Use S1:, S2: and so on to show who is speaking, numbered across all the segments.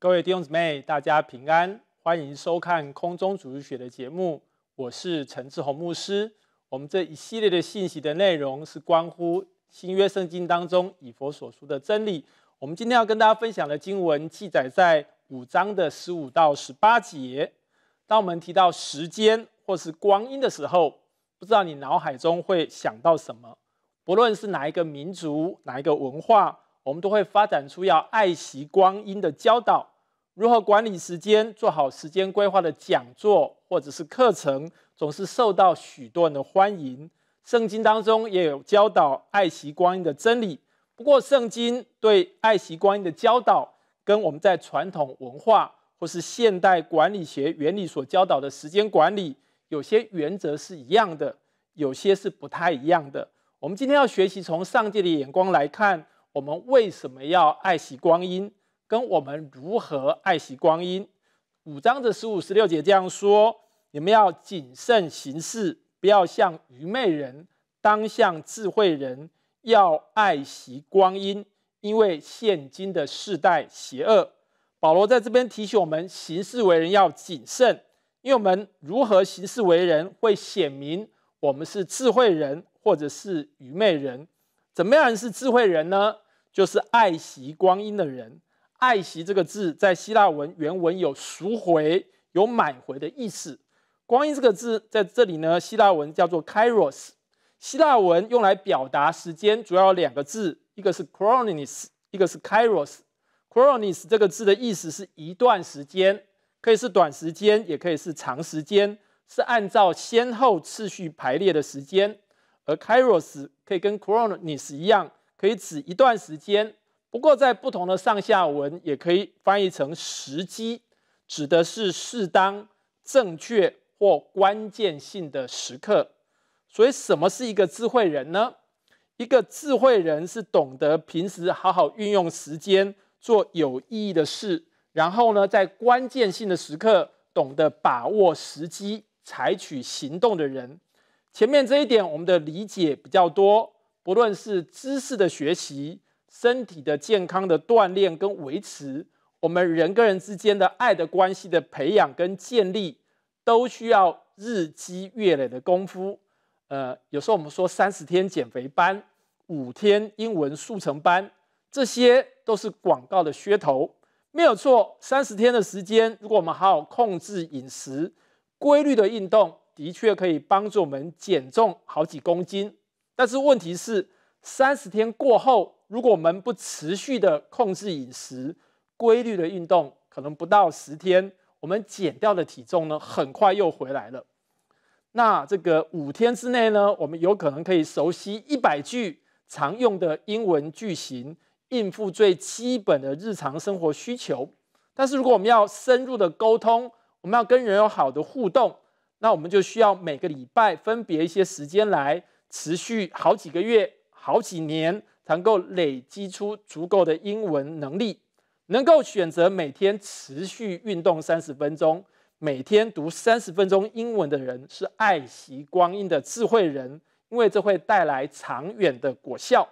S1: 各位弟兄姊妹，大家平安，欢迎收看空中主日学的节目。我是陈志宏牧师。我们这一系列的信息的内容是关乎新约圣经当中以佛所说的真理。我们今天要跟大家分享的经文记载在五章的十五到十八节。当我们提到时间或是光阴的时候，不知道你脑海中会想到什么？不论是哪一个民族、哪一个文化，我们都会发展出要爱惜光阴的教导。如何管理时间、做好时间规划的讲座或者是课程，总是受到许多人的欢迎。圣经当中也有教导爱惜光阴的真理。不过，圣经对爱惜光阴的教导，跟我们在传统文化或是现代管理学原理所教导的时间管理，有些原则是一样的，有些是不太一样的。我们今天要学习从上帝的眼光来看，我们为什么要爱惜光阴。跟我们如何爱惜光阴？五章的十五、十六节这样说：你们要谨慎行事，不要像愚昧人，当像智慧人，要爱惜光阴。因为现今的世代邪恶，保罗在这边提醒我们行事为人要谨慎，因为我们如何行事为人会显明我们是智慧人，或者是愚昧人。怎么样人是智慧人呢？就是爱惜光阴的人。爱惜这个字在希腊文原文有赎回、有买回的意思。光阴这个字在这里呢，希腊文叫做 kairos。希腊文用来表达时间，主要有两个字，一个是 chronos，一个是 kairos。chronos 这个字的意思是一段时间，可以是短时间，也可以是长时间，是按照先后次序排列的时间。而 kairos 可以跟 chronos 一样，可以指一段时间。不过，在不同的上下文，也可以翻译成时机，指的是适当、正确或关键性的时刻。所以，什么是一个智慧人呢？一个智慧人是懂得平时好好运用时间，做有意义的事，然后呢，在关键性的时刻，懂得把握时机，采取行动的人。前面这一点，我们的理解比较多，不论是知识的学习。身体的健康的锻炼跟维持，我们人跟人之间的爱的关系的培养跟建立，都需要日积月累的功夫。呃，有时候我们说三十天减肥班、五天英文速成班，这些都是广告的噱头。没有错，三十天的时间，如果我们好好控制饮食、规律的运动，的确可以帮助我们减重好几公斤。但是问题是。三十天过后，如果我们不持续的控制饮食、规律的运动，可能不到十天，我们减掉的体重呢，很快又回来了。那这个五天之内呢，我们有可能可以熟悉一百句常用的英文句型，应付最基本的日常生活需求。但是，如果我们要深入的沟通，我们要跟人有好的互动，那我们就需要每个礼拜分别一些时间来持续好几个月。好几年才能够累积出足够的英文能力，能够选择每天持续运动三十分钟，每天读三十分钟英文的人是爱惜光阴的智慧人，因为这会带来长远的果效。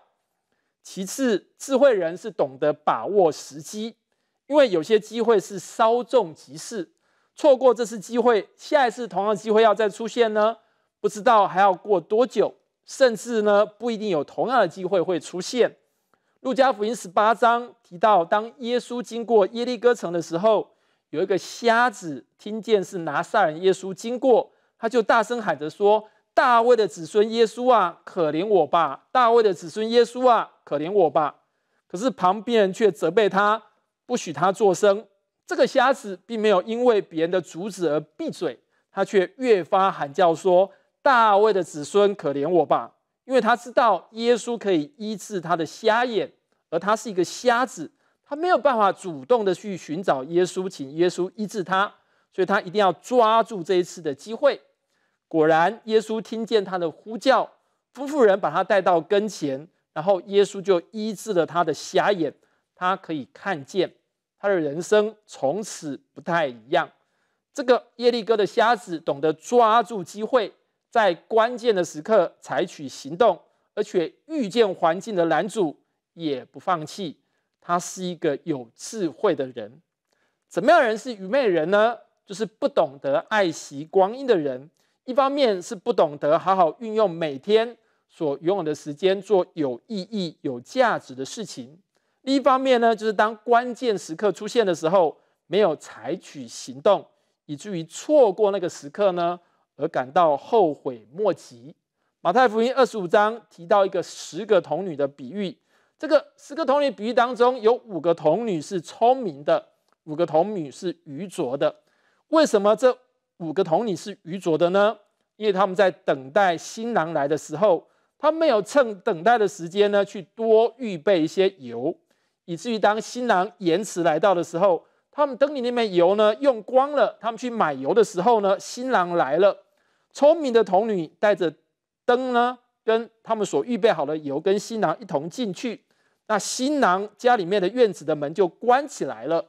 S1: 其次，智慧人是懂得把握时机，因为有些机会是稍纵即逝，错过这次机会，下一次同样机会要再出现呢，不知道还要过多久。甚至呢，不一定有同样的机会会出现。路加福音十八章提到，当耶稣经过耶利哥城的时候，有一个瞎子听见是拿撒人耶稣经过，他就大声喊着说：“大卫的子孙耶稣啊，可怜我吧！”“大卫的子孙耶稣啊，可怜我吧！”可是旁边人却责备他，不许他作声。这个瞎子并没有因为别人的阻止而闭嘴，他却越发喊叫说。大卫的子孙可怜我吧，因为他知道耶稣可以医治他的瞎眼，而他是一个瞎子，他没有办法主动的去寻找耶稣，请耶稣医治他，所以他一定要抓住这一次的机会。果然，耶稣听见他的呼叫，夫妇人把他带到跟前，然后耶稣就医治了他的瞎眼，他可以看见，他的人生从此不太一样。这个耶利哥的瞎子懂得抓住机会。在关键的时刻采取行动，而且遇见环境的拦阻也不放弃，他是一个有智慧的人。怎么样人是愚昧人呢？就是不懂得爱惜光阴的人。一方面是不懂得好好运用每天所拥有的时间做有意义、有价值的事情；另一方面呢，就是当关键时刻出现的时候，没有采取行动，以至于错过那个时刻呢？而感到后悔莫及。马太福音二十五章提到一个十个童女的比喻。这个十个童女比喻当中，有五个童女是聪明的，五个童女是愚拙的。为什么这五个童女是愚拙的呢？因为他们在等待新郎来的时候，他没有趁等待的时间呢，去多预备一些油，以至于当新郎延迟来到的时候，他们灯里那枚油呢用光了。他们去买油的时候呢，新郎来了。聪明的童女带着灯呢，跟他们所预备好的油，跟新郎一同进去。那新郎家里面的院子的门就关起来了。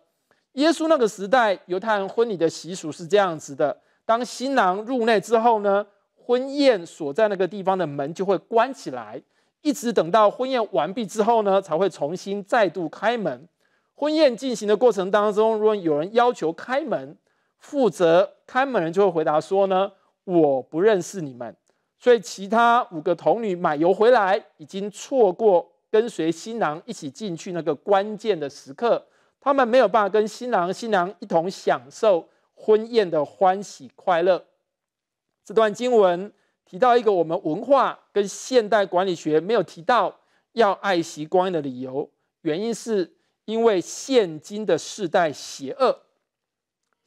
S1: 耶稣那个时代，犹太人婚礼的习俗是这样子的：当新郎入内之后呢，婚宴所在那个地方的门就会关起来，一直等到婚宴完毕之后呢，才会重新再度开门。婚宴进行的过程当中，如果有人要求开门，负责开门人就会回答说呢。我不认识你们，所以其他五个童女买油回来，已经错过跟随新郎一起进去那个关键的时刻。他们没有办法跟新郎、新娘一同享受婚宴的欢喜快乐。这段经文提到一个我们文化跟现代管理学没有提到要爱惜光阴的理由，原因是因为现今的世代邪恶，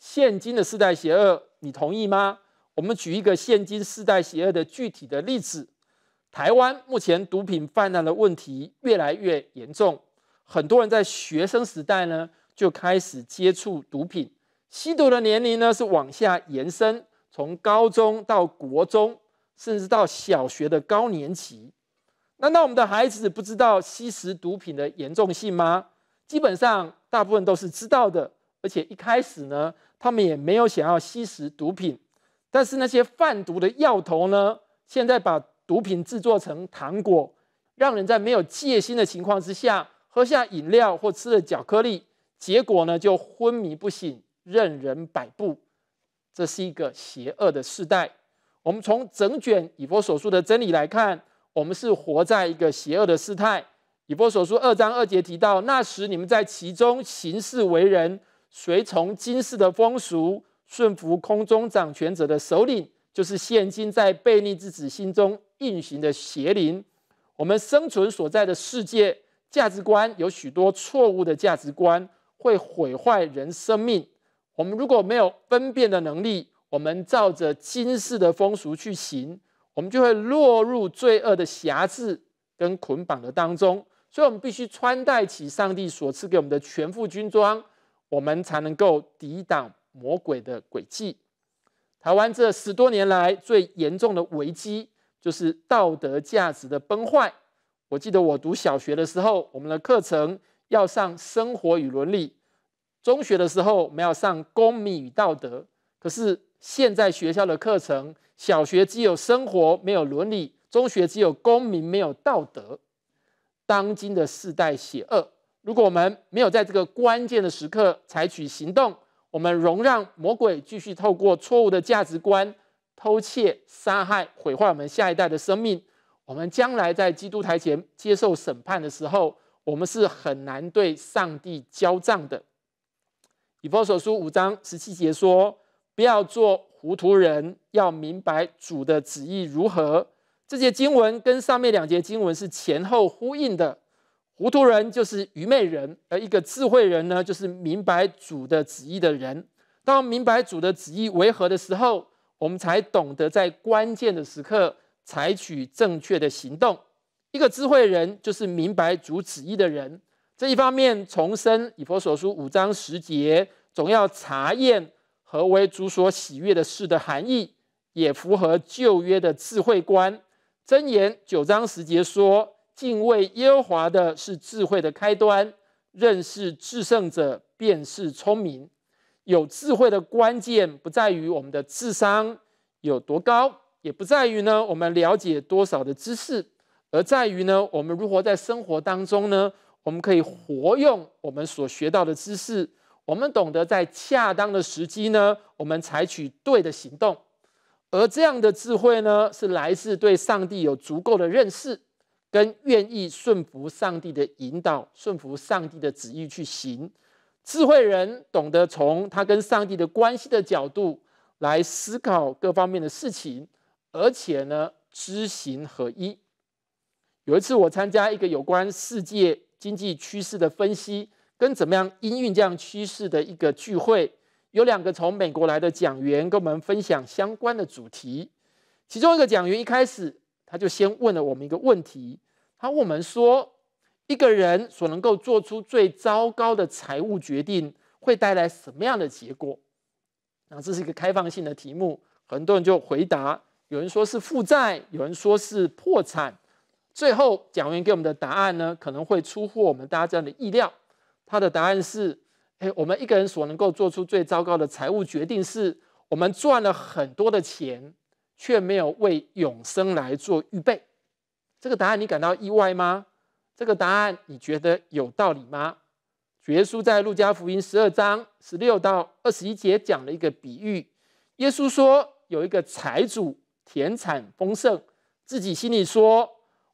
S1: 现今的世代邪恶，你同意吗？我们举一个现今世代邪恶的具体的例子：台湾目前毒品泛滥的问题越来越严重，很多人在学生时代呢就开始接触毒品，吸毒的年龄呢是往下延伸，从高中到国中，甚至到小学的高年级。难道我们的孩子不知道吸食毒品的严重性吗？基本上，大部分都是知道的，而且一开始呢，他们也没有想要吸食毒品。但是那些贩毒的药头呢？现在把毒品制作成糖果，让人在没有戒心的情况之下喝下饮料或吃了巧克力，结果呢就昏迷不醒，任人摆布。这是一个邪恶的时代。我们从整卷以波所述的真理来看，我们是活在一个邪恶的时态。以波所述二章二节提到，那时你们在其中行事为人，随从今世的风俗。顺服空中掌权者的首领，就是现今在悖逆之子心中运行的邪灵。我们生存所在的世界价值观有许多错误的价值观，会毁坏人生命。我们如果没有分辨的能力，我们照着今世的风俗去行，我们就会落入罪恶的辖制跟捆绑的当中。所以，我们必须穿戴起上帝所赐给我们的全副军装，我们才能够抵挡。魔鬼的轨迹，台湾这十多年来最严重的危机就是道德价值的崩坏。我记得我读小学的时候，我们的课程要上生活与伦理；中学的时候，我们要上公民与道德。可是现在学校的课程，小学只有生活，没有伦理；中学只有公民，没有道德。当今的世代邪恶，如果我们没有在这个关键的时刻采取行动，我们容让魔鬼继续透过错误的价值观偷窃、杀害、毁坏我们下一代的生命。我们将来在基督台前接受审判的时候，我们是很难对上帝交账的。以弗所书五章十七节说：“不要做糊涂人，要明白主的旨意如何。”这节经文跟上面两节经文是前后呼应的。糊涂人就是愚昧人，而一个智慧人呢，就是明白主的旨意的人。当明白主的旨意为何的时候，我们才懂得在关键的时刻采取正确的行动。一个智慧人就是明白主旨意的人。这一方面，重申以佛所书五章十节，总要查验何为主所喜悦的事的含义，也符合旧约的智慧观。箴言九章十节说。敬畏耶和华的是智慧的开端，认识至圣者便是聪明。有智慧的关键不在于我们的智商有多高，也不在于呢我们了解多少的知识，而在于呢我们如何在生活当中呢，我们可以活用我们所学到的知识。我们懂得在恰当的时机呢，我们采取对的行动。而这样的智慧呢，是来自对上帝有足够的认识。跟愿意顺服上帝的引导，顺服上帝的旨意去行。智慧人懂得从他跟上帝的关系的角度来思考各方面的事情，而且呢，知行合一。有一次，我参加一个有关世界经济趋势的分析跟怎么样应运这样趋势的一个聚会，有两个从美国来的讲员跟我们分享相关的主题。其中一个讲员一开始。他就先问了我们一个问题，他问我们说，一个人所能够做出最糟糕的财务决定会带来什么样的结果？那这是一个开放性的题目，很多人就回答，有人说是负债，有人说是破产。最后，讲员给我们的答案呢，可能会出乎我们大家这样的意料。他的答案是：哎，我们一个人所能够做出最糟糕的财务决定，是我们赚了很多的钱。却没有为永生来做预备，这个答案你感到意外吗？这个答案你觉得有道理吗？耶稣在路加福音十二章十六到二十一节讲了一个比喻。耶稣说，有一个财主田产丰盛，自己心里说：“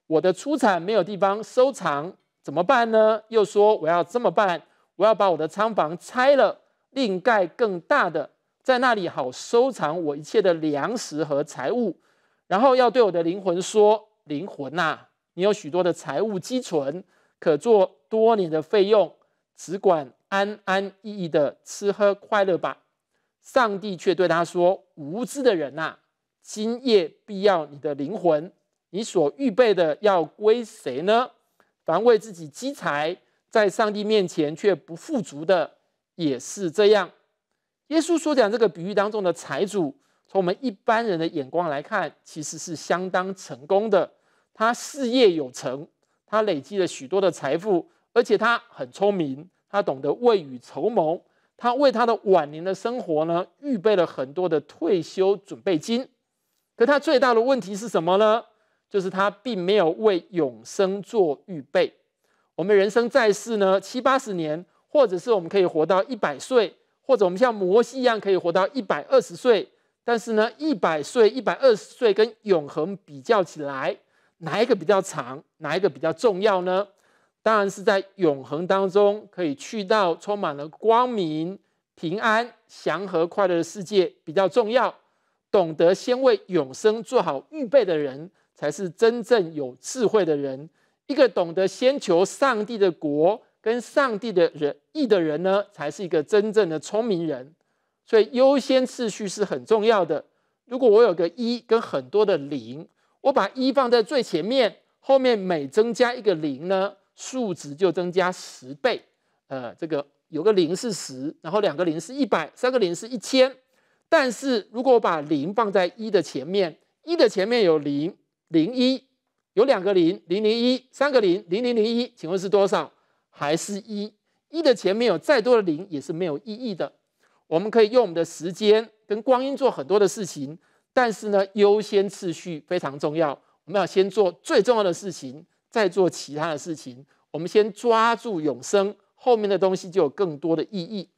S1: 我的出产没有地方收藏，怎么办呢？”又说：“我要这么办，我要把我的仓房拆了，另盖更大的。”在那里好收藏我一切的粮食和财物，然后要对我的灵魂说：“灵魂呐，你有许多的财物积存，可做多年的费用，只管安安逸逸的吃喝快乐吧。”上帝却对他说：“无知的人呐，今夜必要你的灵魂，你所预备的要归谁呢？凡为自己积财，在上帝面前却不富足的，也是这样。”耶稣所讲这个比喻当中的财主，从我们一般人的眼光来看，其实是相当成功的。他事业有成，他累积了许多的财富，而且他很聪明，他懂得未雨绸缪，他为他的晚年的生活呢，预备了很多的退休准备金。可他最大的问题是什么呢？就是他并没有为永生做预备。我们人生在世呢，七八十年，或者是我们可以活到一百岁。或者我们像摩西一样可以活到一百二十岁，但是呢，一百岁、一百二十岁跟永恒比较起来，哪一个比较长？哪一个比较重要呢？当然是在永恒当中可以去到充满了光明、平安、祥和、快乐的世界比较重要。懂得先为永生做好预备的人，才是真正有智慧的人。一个懂得先求上帝的国。跟上帝的人意的人呢，才是一个真正的聪明人。所以优先次序是很重要的。如果我有个一跟很多的零，我把一放在最前面，后面每增加一个零呢，数值就增加十倍。呃，这个有个零是十，然后两个零是一百，三个零是一千。但是如果我把零放在一的前面，一的前面有零，零一，有两个零，零零一，三个零，零零零一，请问是多少？还是一，一的前面有再多的零也是没有意义的。我们可以用我们的时间跟光阴做很多的事情，但是呢，优先次序非常重要。我们要先做最重要的事情，再做其他的事情。我们先抓住永生，后面的东西就有更多的意义。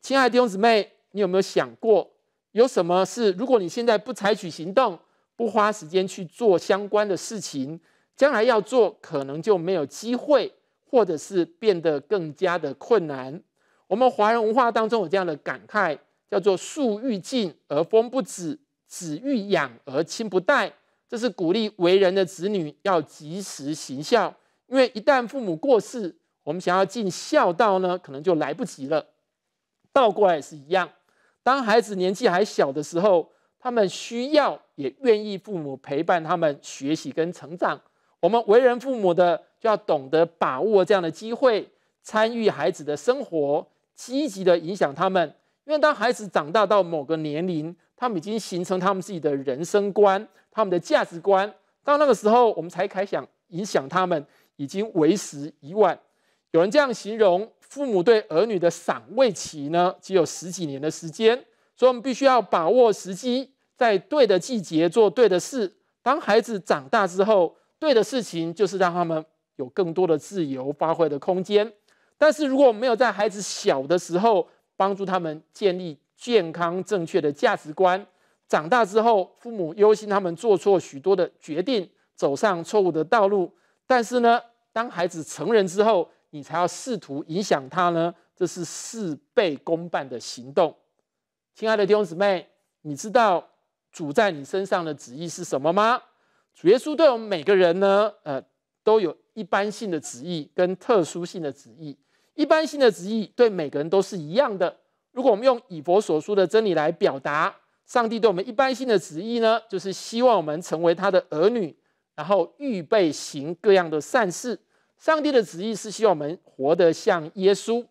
S1: 亲爱的弟兄姊妹，你有没有想过，有什么是如果你现在不采取行动，不花时间去做相关的事情，将来要做可能就没有机会。或者是变得更加的困难。我们华人文化当中有这样的感慨，叫做“树欲静而风不止，子欲养而亲不待”。这是鼓励为人的子女要及时行孝，因为一旦父母过世，我们想要尽孝道呢，可能就来不及了。倒过来是一样，当孩子年纪还小的时候，他们需要也愿意父母陪伴他们学习跟成长。我们为人父母的。就要懂得把握这样的机会，参与孩子的生活，积极的影响他们。因为当孩子长大到某个年龄，他们已经形成他们自己的人生观、他们的价值观。到那个时候，我们才开想影响他们，已经为时已晚。有人这样形容，父母对儿女的赏味期呢，只有十几年的时间。所以，我们必须要把握时机，在对的季节做对的事。当孩子长大之后，对的事情就是让他们。有更多的自由发挥的空间，但是如果没有在孩子小的时候帮助他们建立健康正确的价值观，长大之后父母忧心他们做错许多的决定，走上错误的道路。但是呢，当孩子成人之后，你才要试图影响他呢，这是事倍功半的行动。亲爱的弟兄姊妹，你知道主在你身上的旨意是什么吗？主耶稣对我们每个人呢，呃。都有一般性的旨意跟特殊性的旨意。一般性的旨意对每个人都是一样的。如果我们用以佛所说的真理来表达，上帝对我们一般性的旨意呢，就是希望我们成为他的儿女，然后预备行各样的善事。上帝的旨意是希望我们活得像耶稣，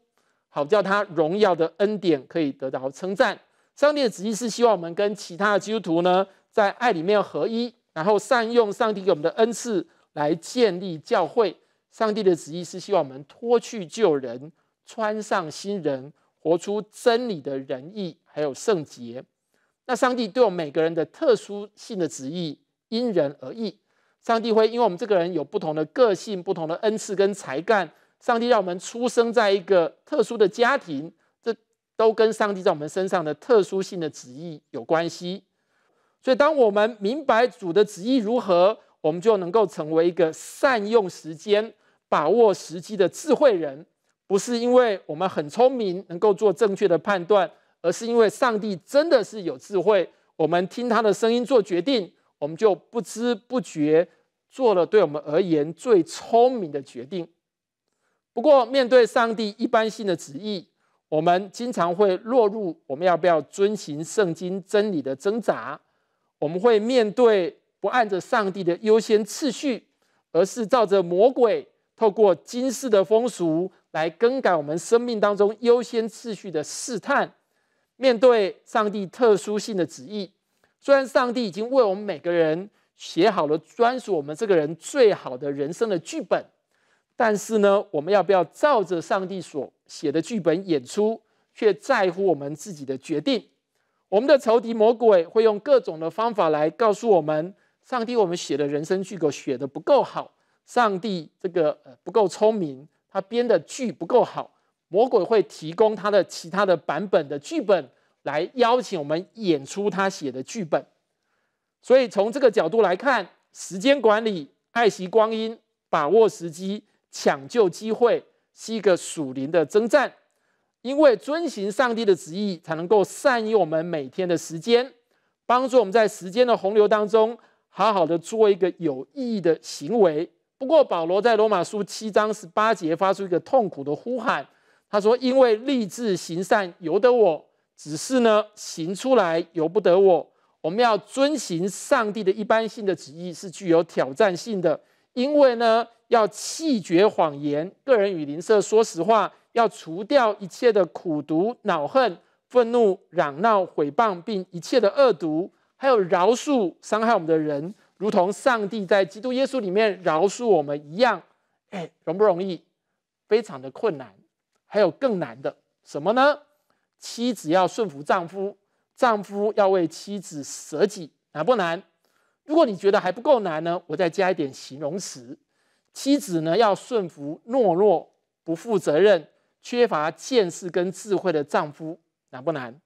S1: 好叫他荣耀的恩典可以得到称赞。上帝的旨意是希望我们跟其他的基督徒呢，在爱里面合一，然后善用上帝给我们的恩赐。来建立教会，上帝的旨意是希望我们脱去旧人，穿上新人，活出真理的仁义，还有圣洁。那上帝对我们每个人的特殊性的旨意因人而异。上帝会因为我们这个人有不同的个性、不同的恩赐跟才干，上帝让我们出生在一个特殊的家庭，这都跟上帝在我们身上的特殊性的旨意有关系。所以，当我们明白主的旨意如何。我们就能够成为一个善用时间、把握时机的智慧人，不是因为我们很聪明，能够做正确的判断，而是因为上帝真的是有智慧。我们听他的声音做决定，我们就不知不觉做了对我们而言最聪明的决定。不过，面对上帝一般性的旨意，我们经常会落入我们要不要遵循圣经真理的挣扎。我们会面对。不按着上帝的优先次序，而是照着魔鬼透过今世的风俗来更改我们生命当中优先次序的试探。面对上帝特殊性的旨意，虽然上帝已经为我们每个人写好了专属我们这个人最好的人生的剧本，但是呢，我们要不要照着上帝所写的剧本演出，却在乎我们自己的决定。我们的仇敌魔鬼会用各种的方法来告诉我们。上帝，我们写的人生剧本写的不够好，上帝这个不够聪明，他编的剧不够好。魔鬼会提供他的其他的版本的剧本来邀请我们演出他写的剧本。所以从这个角度来看，时间管理、爱惜光阴、把握时机、抢救机会，是一个属灵的征战。因为遵行上帝的旨意，才能够善用我们每天的时间，帮助我们在时间的洪流当中。好好的做一个有意义的行为。不过，保罗在罗马书七章十八节发出一个痛苦的呼喊，他说：“因为立志行善由得我，只是呢，行出来由不得我。”我们要遵行上帝的一般性的旨意是具有挑战性的，因为呢，要弃绝谎言、个人与邻舍说实话，要除掉一切的苦毒、恼恨、愤怒、嚷闹、毁谤，并一切的恶毒。还有饶恕伤害我们的人，如同上帝在基督耶稣里面饶恕我们一样，哎，容不容易？非常的困难。还有更难的什么呢？妻子要顺服丈夫，丈夫要为妻子舍己，难不难？如果你觉得还不够难呢，我再加一点形容词：妻子呢要顺服懦弱、不负责任、缺乏见识跟智慧的丈夫，难不难？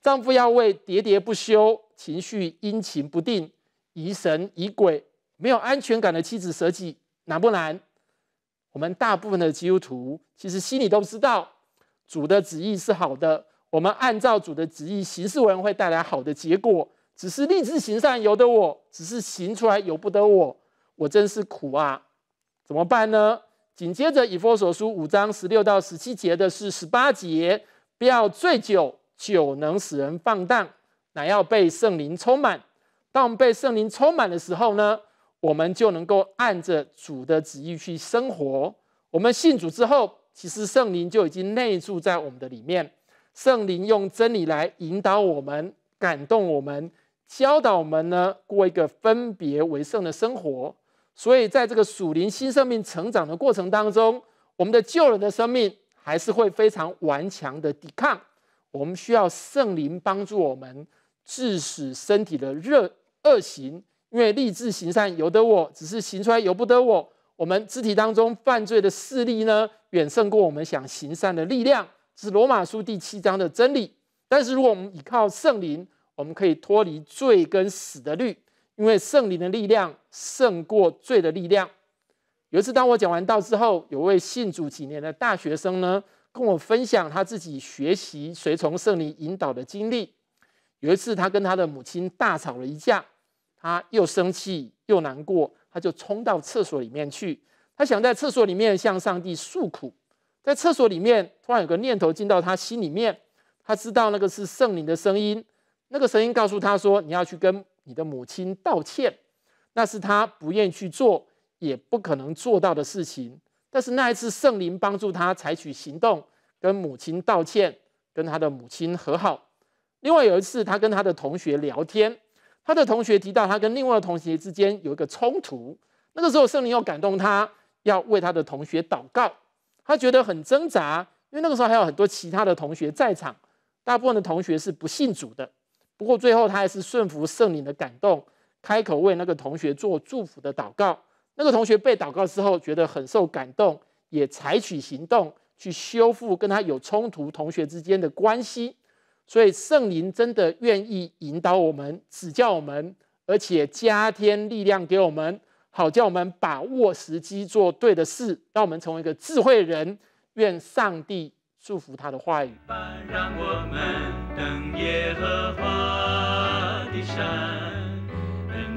S1: 丈夫要为喋喋不休。情绪阴晴不定，疑神疑鬼，没有安全感的妻子舍己难不难？我们大部分的基督徒其实心里都知道，主的旨意是好的，我们按照主的旨意行事，往往会带来好的结果。只是立志行善由得我，只是行出来由不得我，我真是苦啊！怎么办呢？紧接着以弗所书五章十六到十七节的是十八节，不要醉酒，酒能使人放荡。还要被圣灵充满。当我们被圣灵充满的时候呢，我们就能够按着主的旨意去生活。我们信主之后，其实圣灵就已经内住在我们的里面。圣灵用真理来引导我们、感动我们、教导我们呢，过一个分别为圣的生活。所以，在这个属灵新生命成长的过程当中，我们的旧人的生命还是会非常顽强的抵抗。我们需要圣灵帮助我们。致使身体的热恶行，因为立志行善由得我，只是行出来由不得我。我们肢体当中犯罪的势力呢，远胜过我们想行善的力量，是罗马书第七章的真理。但是如果我们依靠圣灵，我们可以脱离罪跟死的律，因为圣灵的力量胜过罪的力量。有一次，当我讲完道之后，有位信主几年的大学生呢，跟我分享他自己学习随从圣灵引导的经历。有一次，他跟他的母亲大吵了一架，他又生气又难过，他就冲到厕所里面去。他想在厕所里面向上帝诉苦。在厕所里面，突然有个念头进到他心里面，他知道那个是圣灵的声音。那个声音告诉他说：“你要去跟你的母亲道歉，那是他不愿意去做，也不可能做到的事情。”但是那一次，圣灵帮助他采取行动，跟母亲道歉，跟他的母亲和好。另外有一次，他跟他的同学聊天，他的同学提到他跟另外的同学之间有一个冲突。那个时候，圣灵又感动他要为他的同学祷告，他觉得很挣扎，因为那个时候还有很多其他的同学在场，大部分的同学是不信主的。不过最后，他还是顺服圣灵的感动，开口为那个同学做祝福的祷告。那个同学被祷告之后，觉得很受感动，也采取行动去修复跟他有冲突同学之间的关系。所以圣灵真的愿意引导我们、指教我们，而且加添力量给我们，好叫我们把握时机做对的事，让我们成为一个智慧人。愿上帝祝福他的话语。让我我们们和华的山，能